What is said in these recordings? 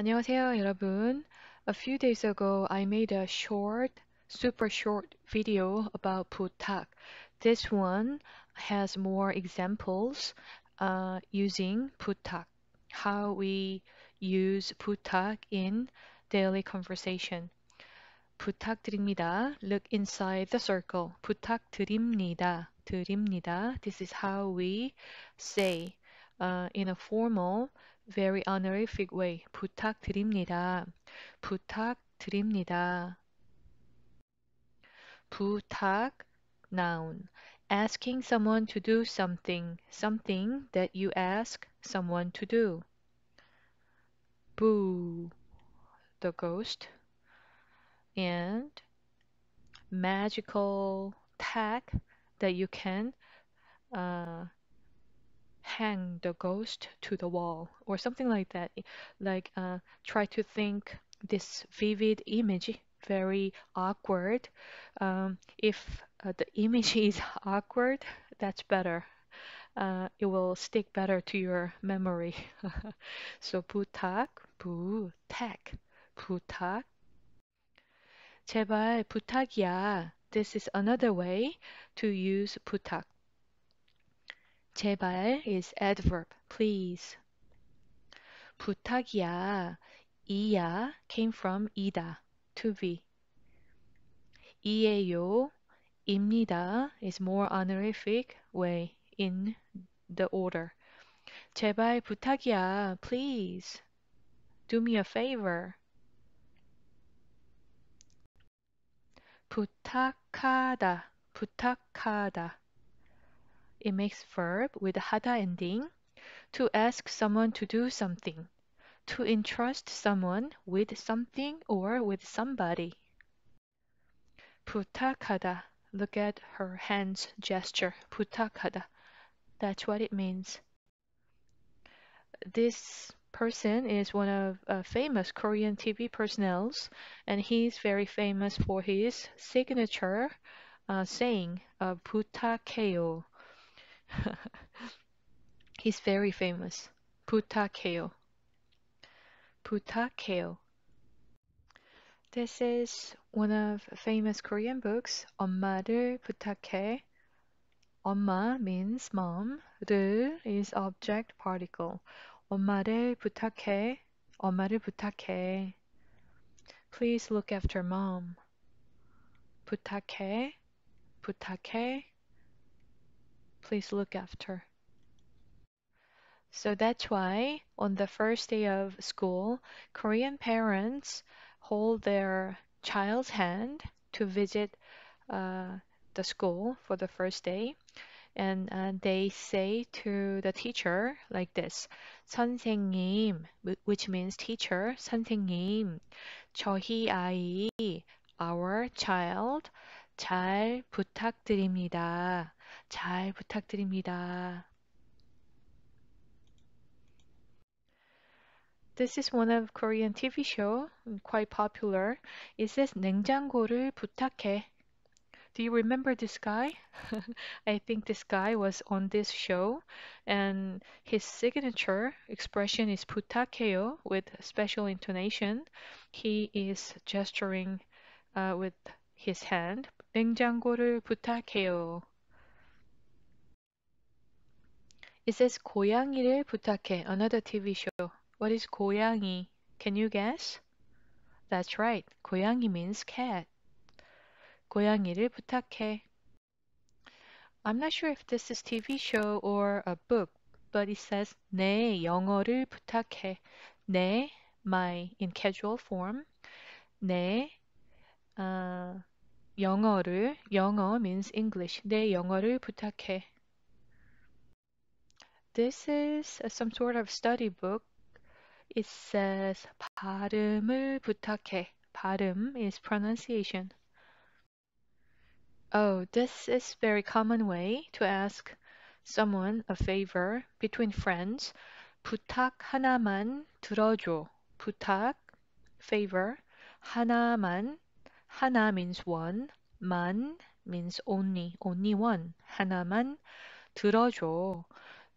안녕하세요, 여러분. A few days ago, I made a short, super short video about 부탁. This one has more examples uh, using 부탁, how we use 부탁 in daily conversation. 부탁드립니다. Look inside the circle. 부탁드립니다. 드립니다. This is how we say uh, in a formal very honorific way. 부탁드립니다. 부탁드립니다. 부탁 noun asking someone to do something, something that you ask someone to do. Boo, the ghost. And magical tag that you can uh, hang the ghost to the wall or something like that. Like uh, try to think this vivid image very awkward. Um, if uh, the image is awkward, that's better. Uh, it will stick better to your memory. so 부탁, 부탁, 부탁. 제발 부탁이야. This is another way to use 부탁. 제발 is adverb, please. 부탁이야, 이야 came from 이다, to be. 이에요, 입니다 is more honorific way in the order. 제발 부탁이야, please. Do me a favor. 부탁하다, 부탁하다. It makes verb with hada ending to ask someone to do something, to entrust someone with something or with somebody. 부탁하다. Look at her hands gesture. 부탁하다. That's what it means. This person is one of uh, famous Korean TV personnels, and he's very famous for his signature uh, saying, uh, 부탁해요. He's very famous. 부탁해요. 부탁해요. This is one of famous Korean books. 엄마를 부탁해. 엄마 means mom. 를 is object particle. 엄마를 부탁해. 엄마를 부탁해. Please look after mom. 부탁해. 부탁해 please look after. So that's why on the first day of school, Korean parents hold their child's hand to visit uh, the school for the first day. And uh, they say to the teacher like this, 선생님, which means teacher, 선생님, 저희 아이, our child, 잘 부탁드립니다. 잘 부탁드립니다. This is one of Korean TV show, quite popular. It says 냉장고를 부탁해. Do you remember this guy? I think this guy was on this show and his signature expression is 부탁해요 with special intonation. He is gesturing uh, with his hand. 냉장고를 부탁해요. It says 고양이를 부탁해. Another TV show. What is 고양이? Can you guess? That's right. 고양이 means cat. 고양이를 부탁해. I'm not sure if this is TV show or a book, but it says 내 영어를 부탁해. 내 my in casual form. 내 uh, 영어를 영어 means English. 내 영어를 부탁해. This is some sort of study book. It says 발음을 부탁해. 발음 is pronunciation. Oh, this is very common way to ask someone a favor between friends. 부탁 하나만 들어줘. 부탁, favor, 하나만, 하나 means one, 만 means only, only one. 하나만 들어줘.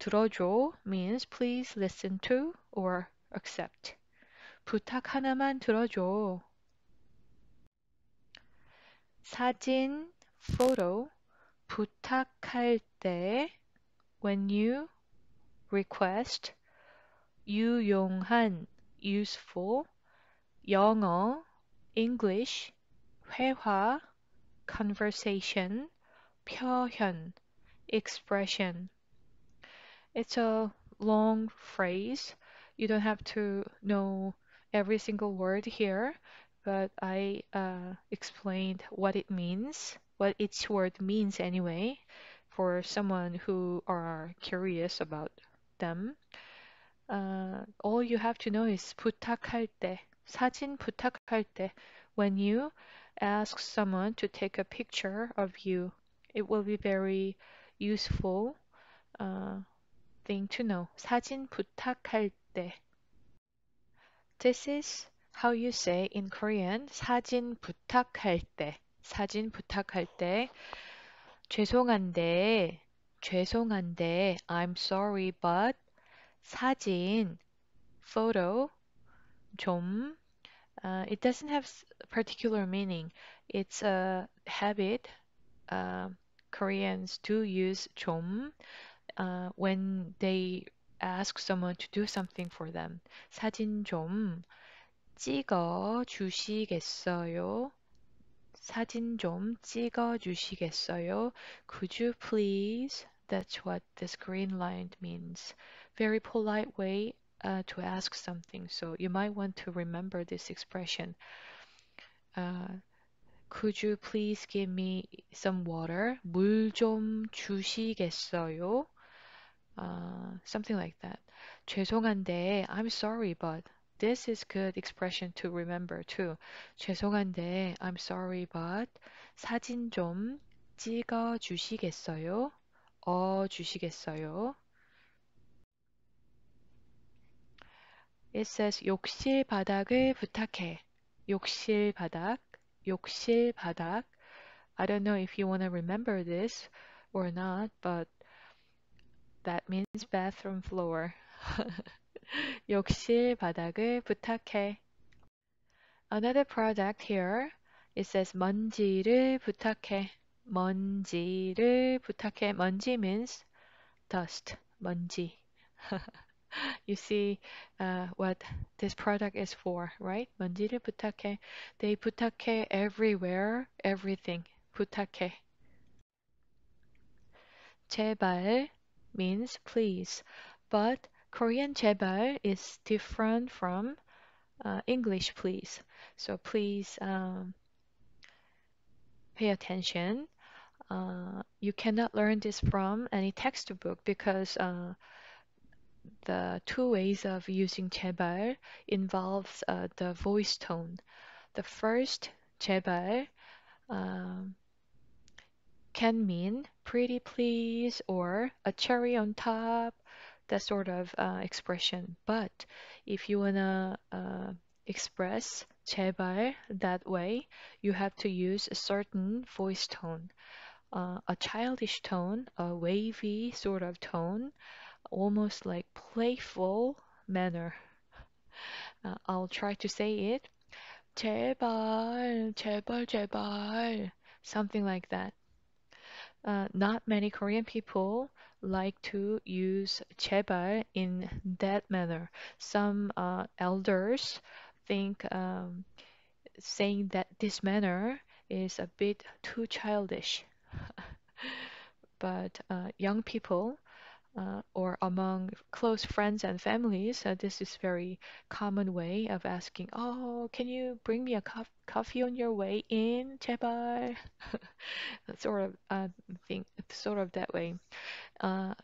들어줘 means please listen to or accept. 부탁 하나만 들어줘. 사진, photo, 부탁할 때 when you request 유용한 useful 영어 English 회화 conversation 표현 expression it's a long phrase. You don't have to know every single word here, but I uh, explained what it means, what each word means anyway, for someone who are curious about them. Uh, all you have to know is 부탁할 때, 사진 부탁할 때, when you ask someone to take a picture of you, it will be very useful. Uh, thing to know. 사진 부탁할 때. This is how you say in Korean 사진 부탁할 때. 사진 부탁할 때 죄송한데 죄송한데 I'm sorry but 사진 photo 좀 uh, it doesn't have particular meaning. It's a habit uh, Koreans do use 좀 uh, when they ask someone to do something for them. 사진 좀 찍어 주시겠어요? 사진 좀 찍어 주시겠어요? Could you please? That's what this green line means. Very polite way uh, to ask something. So you might want to remember this expression. Uh, could you please give me some water? 물 좀 주시겠어요? something like that. 죄송한데, I'm sorry, but this is good expression to remember too. 죄송한데, I'm sorry, but 사진 좀 찍어 주시겠어요? 어 주시겠어요? It says 욕실 바닥을 부탁해. 욕실 바닥, 욕실 바닥. I don't know if you want to remember this or not, but That means bathroom floor. 욕실 바닥을 부탁해. Another product here. It says 먼지를 부탁해. 먼지를 부탁해. 먼지 means dust. 먼지. you see uh, what this product is for, right? 먼지를 부탁해. They 부탁해 everywhere, everything. 부탁해. 제발 means please, but Korean 제발 is different from uh, English please. So please um, pay attention. Uh, you cannot learn this from any textbook because uh, the two ways of using 제발 involves uh, the voice tone. The first 제발 um, can mean pretty please or a cherry on top, that sort of uh, expression. But if you wanna uh, express 제발 that way, you have to use a certain voice tone, uh, a childish tone, a wavy sort of tone, almost like playful manner. Uh, I'll try to say it. 제발, 제발, 제발, something like that. Uh, not many Korean people like to use 제발 in that manner. Some uh, elders think um, saying that this manner is a bit too childish. but uh, young people uh, or among close friends and families, uh, this is very common way of asking, "Oh, can you bring me a co coffee on your way in, 제발?" sort of uh, thing, sort of that way. Uh,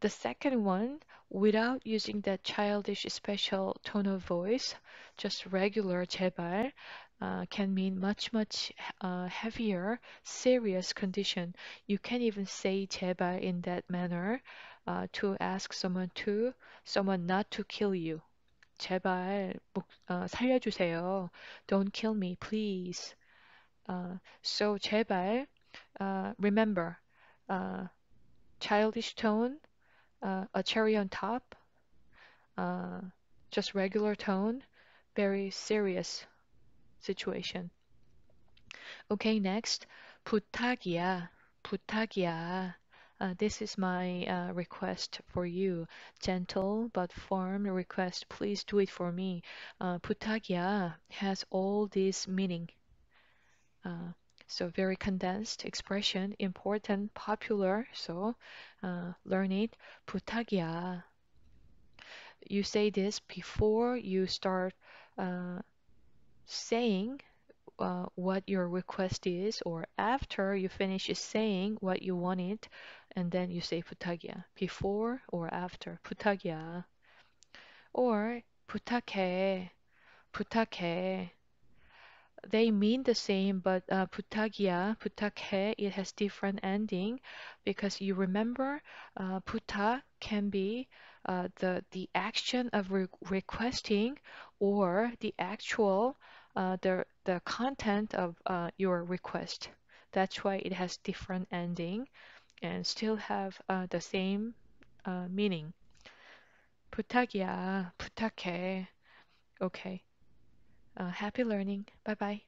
the second one, without using that childish special tone of voice, just regular 제발, uh, can mean much, much uh, heavier, serious condition. You can even say 제발 in that manner uh, to ask someone to, someone not to kill you. 제발 목, 어, uh, 살려주세요. Don't kill me, please. Uh, so 제발, uh, remember, uh, childish tone, uh, a cherry on top, uh, just regular tone, very serious situation. Okay, next, 부탁이야, 부탁이야. Uh, this is my uh, request for you. Gentle but firm request. Please do it for me. Uh, 부탁이야 has all this meaning. Uh, so very condensed expression, important, popular. So uh, learn it. 부탁이야. You say this before you start uh, saying uh, what your request is or after you finish saying what you wanted and then you say 부탁이야 before or after 부탁이야 or 부탁해 부탁해 they mean the same but uh, 부탁이야 부탁해 it has different ending because you remember uh, 부탁 can be uh, the the action of re requesting or the actual uh, the the content of uh, your request. That's why it has different ending and still have uh, the same uh, meaning. 부탁이야, 부탁해. Okay. happy learning. Bye bye.